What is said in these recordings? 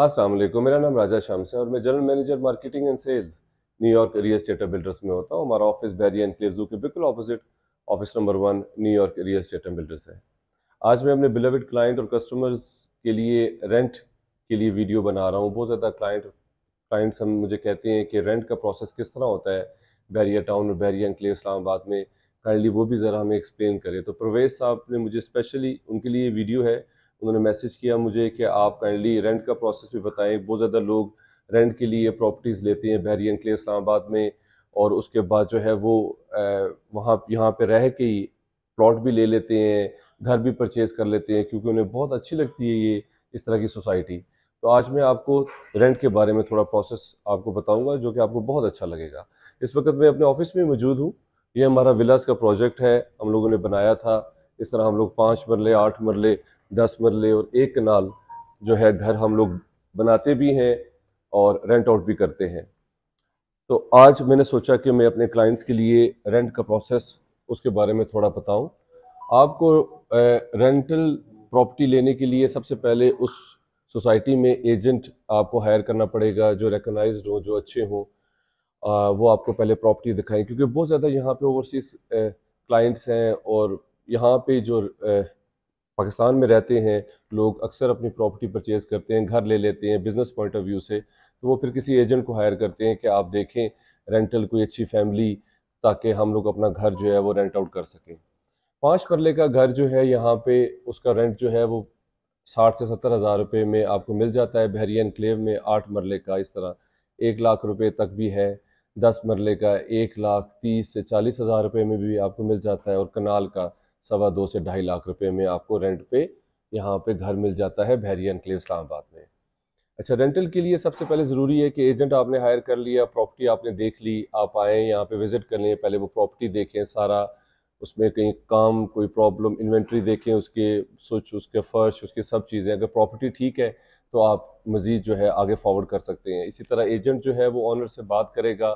अस्सलाम वालेकुम मेरा नाम राजा शाम है और मैं general manager marketing and sales New York real estate builders में होता हूँ हमारा ऑफिस बैरी एंड जू के बिल्कुल opposite office number one New York real estate builders है आज मैं अपने बिलविड क्लाइंट और कस्टमर्स के लिए रेंट के लिए वीडियो बना रहा हूँ बहुत ज़्यादा क्लाइंट क्लाइंट्स हम मुझे कहते हैं कि रेंट का प्रोसेस किस तरह होता है बैरिया टाउन और बैरिया एनक्लेव इस्लामाबाद में काइंडली वो भी ज़रा हमें एक्सप्लेन करें तो प्रवेश साहब ने मुझे स्पेशली उनके लिए वीडियो है उन्होंने मैसेज किया मुझे कि आप काइंडली रेंट का प्रोसेस भी बताएं बहुत ज़्यादा लोग रेंट के लिए प्रॉपर्टीज़ लेते हैं बहरियन लिए इस्लामाबाद में और उसके बाद जो है वो वहाँ यहाँ पर रह के ही प्लॉट भी ले लेते हैं घर भी परचेज़ कर लेते हैं क्योंकि उन्हें बहुत अच्छी लगती है ये इस तरह की सोसाइटी तो आज मैं आपको रेंट के बारे में थोड़ा प्रोसेस आपको बताऊंगा जो कि आपको बहुत अच्छा लगेगा इस वक्त मैं अपने ऑफिस में मौजूद हूँ ये हमारा विलास का प्रोजेक्ट है हम लोगों ने बनाया था इस तरह हम लोग पाँच मरले आठ मरले दस मरले और एक कनाल जो है घर हम लोग बनाते भी हैं और रेंट आउट भी करते हैं तो आज मैंने सोचा कि मैं अपने क्लाइंट्स के लिए रेंट का प्रोसेस उसके बारे में थोड़ा बताऊं आपको रेंटल प्रॉपर्टी लेने के लिए सबसे पहले उस सोसाइटी में एजेंट आपको हायर करना पड़ेगा जो रिकगनाइज हो जो अच्छे हों वो आपको पहले प्रॉपर्टी दिखाएं क्योंकि बहुत ज़्यादा यहाँ पे ओवरसीज़ क्लाइंट्स हैं और यहाँ पे जो पाकिस्तान में रहते हैं लोग अक्सर अपनी प्रॉपर्टी परचेज़ करते हैं घर ले लेते हैं बिज़नेस पॉइंट ऑफ व्यू से तो वो फिर किसी एजेंट को हायर करते हैं कि आप देखें रेंटल कोई अच्छी फैमिली ताकि हम लोग अपना घर जो है वो रेंट आउट कर सकें पाँच परले का घर जो है यहाँ पे उसका रेंट जो है वो साठ से सत्तर हज़ार रुपये में आपको मिल जाता है बहरिया इनक्लेव में आठ मरले का इस तरह एक लाख रुपये तक भी है दस मरले का एक लाख तीस से चालीस हज़ार रुपये में भी आपको मिल जाता है और कनाल का सवा दो से ढाई लाख रुपए में आपको रेंट पे यहाँ पे घर मिल जाता है भैरी एनक्लेव इस्लामाबाद में अच्छा रेंटल के लिए सबसे पहले ज़रूरी है कि एजेंट आपने हायर कर लिया प्रॉपर्टी आपने देख ली आप आए यहाँ पे विज़िट कर लें पहले वो प्रॉपर्टी देखें सारा उसमें कहीं काम कोई प्रॉब्लम इन्वेंट्री देखें उसके स्विच उसके फर्श उसकी सब चीज़ें अगर प्रॉपर्टी ठीक है तो आप मज़ीद जो है आगे फॉरवर्ड कर सकते हैं इसी तरह एजेंट जो है वो ऑनर से बात करेगा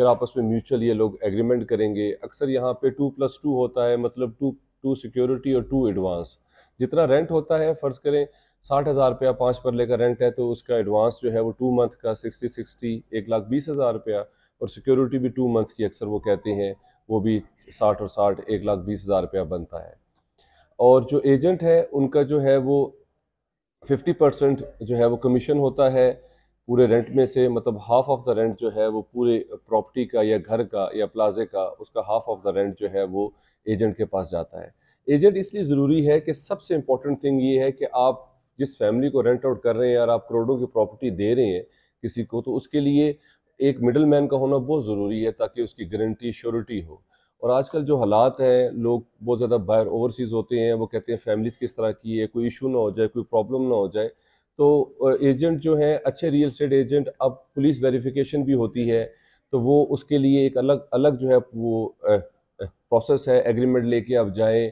फिर आपस में म्यूचुअल ये लोग एग्रीमेंट करेंगे अक्सर यहाँ पे टू प्लस टू होता है मतलब टू टू सिक्योरिटी और टू एडवांस जितना रेंट होता है फ़र्ज़ करें साठ हज़ार रुपया पाँच परले का रेंट है तो उसका एडवांस जो है वो टू मंथ का सिक्सटी सिक्सटी एक लाख बीस हज़ार रुपया और सिक्योरिटी भी टू मंथ की अक्सर वो कहते हैं वो भी साठ और साठ एक लाख बीस हज़ार रुपया बनता है और जो एजेंट है उनका जो है वो फिफ्टी परसेंट जो है वो कमीशन होता है पूरे रेंट में से मतलब हाफ ऑफ द रेंट जो है वो पूरे प्रॉपर्टी का या घर का या प्लाजे का उसका हाफ ऑफ द रेंट जो है वो एजेंट के पास जाता है एजेंट इसलिए ज़रूरी है कि सबसे इम्पोर्टेंट थिंग ये है कि आप जिस फैमिली को रेंट आउट कर रहे हैं और आप करोड़ों की प्रॉपर्टी दे रहे हैं किसी को तो उसके लिए एक मिडल मैन का होना बहुत ज़रूरी है ताकि उसकी गारंटी श्योरिटी हो और आजकल जो हालात हैं लोग बहुत ज़्यादा बाहर ओवरसीज़ होते हैं वो कहते हैं फैमिलीज़ किस तरह की है कोई इशू ना हो जाए कोई प्रॉब्लम ना हो जाए तो एजेंट जो हैं अच्छे रियल स्टेट एजेंट अब पुलिस वेरिफिकेशन भी होती है तो वो उसके लिए एक अलग अलग जो है वो प्रोसेस है एग्रीमेंट लेके आप जाएं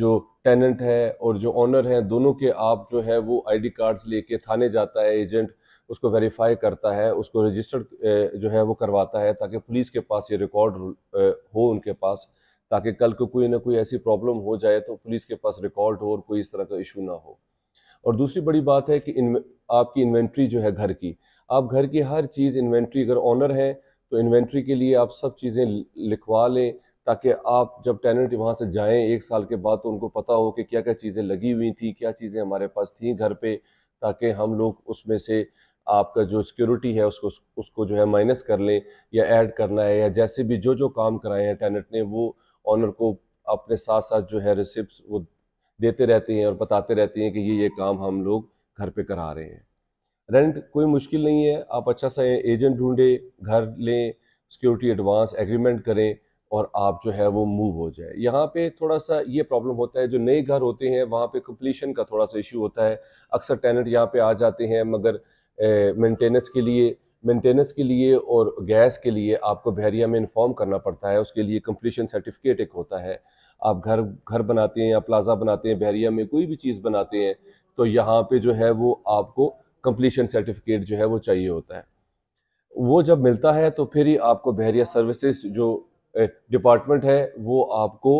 जो टेनेंट है और जो ऑनर है दोनों के आप जो है वो आईडी कार्ड्स लेके थाने जाता है एजेंट उसको वेरीफाई करता है उसको रजिस्टर्ड जो है वो करवाता है ताकि पुलिस के पास ये रिकॉर्ड हो उनके पास ताकि कल को कोई ना कोई ऐसी प्रॉब्लम हो जाए तो पुलिस के पास रिकॉर्ड हो और कोई इस तरह का इशू ना हो और दूसरी बड़ी बात है कि आपकी इन्वेंट्री जो है घर की आप घर की हर चीज़ इन्वेंट्री अगर ऑनर है तो इन्वेंट्री के लिए आप सब चीज़ें लिखवा लें ताकि आप जब टेनेंट वहाँ से जाएं एक साल के बाद तो उनको पता हो कि क्या क्या चीज़ें लगी हुई थी क्या चीज़ें हमारे पास थी घर पे ताकि हम लोग उसमें से आपका जो सिक्योरिटी है उसको उसको जो है माइनस कर लें या ऐड करना है या जैसे भी जो जो काम कराए हैं टेनेंट ने वो ऑनर को अपने साथ साथ जो है रिसिप्ट वो देते रहते हैं और बताते रहते हैं कि ये ये काम हम लोग घर पे करा रहे हैं रेंट कोई मुश्किल नहीं है आप अच्छा सा एजेंट ढूंढे घर लें सिक्योरिटी एडवांस एग्रीमेंट करें और आप जो है वो मूव हो जाए यहाँ पे थोड़ा सा ये प्रॉब्लम होता है जो नए घर होते हैं वहाँ पे कंप्लीशन का थोड़ा सा इशू होता है अक्सर टेनेंट यहाँ पे आ जाते हैं मगर मेंटेनेंस के लिए मेंटेनेंस के लिए और गैस के लिए आपको बहरिया में इन्फॉर्म करना पड़ता है उसके लिए कंप्लीशन सर्टिफिकेट एक होता है आप घर घर बनाते हैं या प्लाजा बनाते हैं बहरिया में कोई भी चीज़ बनाते हैं तो यहाँ पे जो है वो आपको कंप्लीशन सर्टिफिकेट जो है वो चाहिए होता है वो जब मिलता है तो फिर ही आपको बहरिया सर्विसेज जो डिपार्टमेंट है वो आपको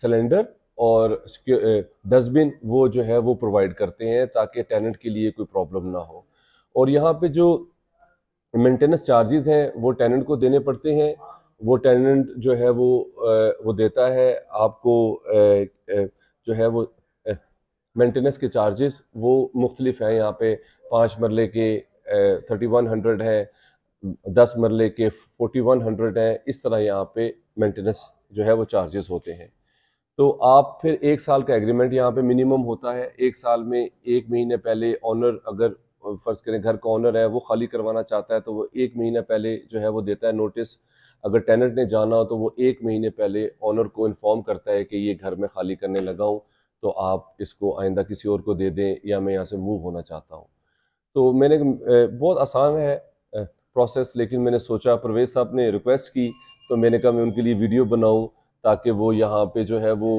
सिलेंडर और डस्टबिन वो जो है वो प्रोवाइड करते हैं ताकि टेनेंट के लिए कोई प्रॉब्लम ना हो और यहाँ पे जो मेंटेनेंस चार्जेस हैं वो टेनेंट को देने पड़ते हैं वो टेनेंट जो है वो वो देता है आपको जो है वो मेंटेनेंस के चार्जेस वो मुख्तलिफ हैं यहाँ पे पाँच मरले के थर्टी वन हंड्रेड हैं दस मरले के फोर्टी वन हंड्रेड हैं इस तरह यहाँ पे मेंटेनेंस जो है वो चार्जेस होते हैं तो आप फिर एक साल का एग्रीमेंट यहाँ पे मिनिमम होता है एक साल में एक महीने पहले ऑनर अगर फ़र्ज़ करें घर का ऑनर है वो खाली करवाना चाहता है तो वो एक महीना पहले जो है वो देता है नोटिस अगर टेनेंट ने जाना हो तो वो एक महीने पहले ऑनर को इन्फॉर्म करता है कि ये घर में खाली करने लगा हूँ तो आप इसको आइंदा किसी और को दे दें या मैं यहाँ से मूव होना चाहता हूँ तो मैंने बहुत आसान है प्रोसेस लेकिन मैंने सोचा प्रवेश साहब ने रिक्वेस्ट की तो मैंने कहा मैं उनके लिए वीडियो बनाऊँ ताकि वो यहाँ पे जो है वो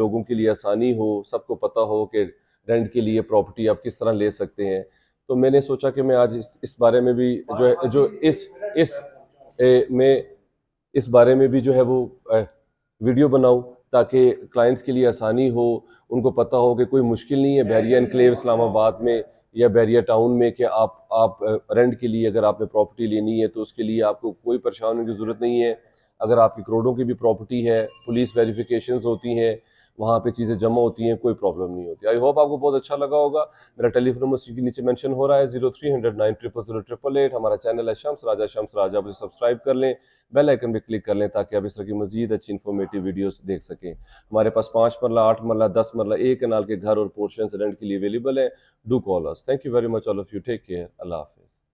लोगों के लिए आसानी हो सबको पता हो कि रेंट के लिए प्रॉपर्टी आप किस तरह ले सकते हैं तो मैंने सोचा कि मैं आज इस, इस बारे में भी जो है जो इस इस ए, में इस बारे में भी जो है वो वीडियो बनाऊँ ताकि क्लाइंट्स के लिए आसानी हो उनको पता हो कि कोई मुश्किल नहीं है बैरिया इनक्लेव इस्लामाबाद में या बैरिया टाउन में कि आप आप रेंट के लिए अगर आपने प्रॉपर्टी लेनी है तो उसके लिए आपको कोई परेशान होने की ज़रूरत नहीं है अगर आपकी करोड़ों की भी प्रॉपर्टी है पुलिस वेरिफिकेशंस होती हैं वहाँ पे चीज़ें जमा होती हैं कोई प्रॉब्लम नहीं होती आई होप आपको बहुत अच्छा लगा होगा मेरा टेलीफोन नंबर के नीचे मैंशन हो रहा है zero three hundred nine triple zero triple eight हमारा चैनल है शम्स राजा शम्स राजा आप उसे सब्सक्राइब कर लें बेल आइकन पे क्लिक कर लें ताकि आप इस तरह की मजीद अच्छी इन्फॉर्मेटिव वीडियोस देख सकें हमारे पास पाँच मरला आठ मरला दस मरला एक कनाल के घर और पोर्शन रेंट के लिए अवेलेबल है do call us thank you very much all of you take care अल्लाह हाफिज़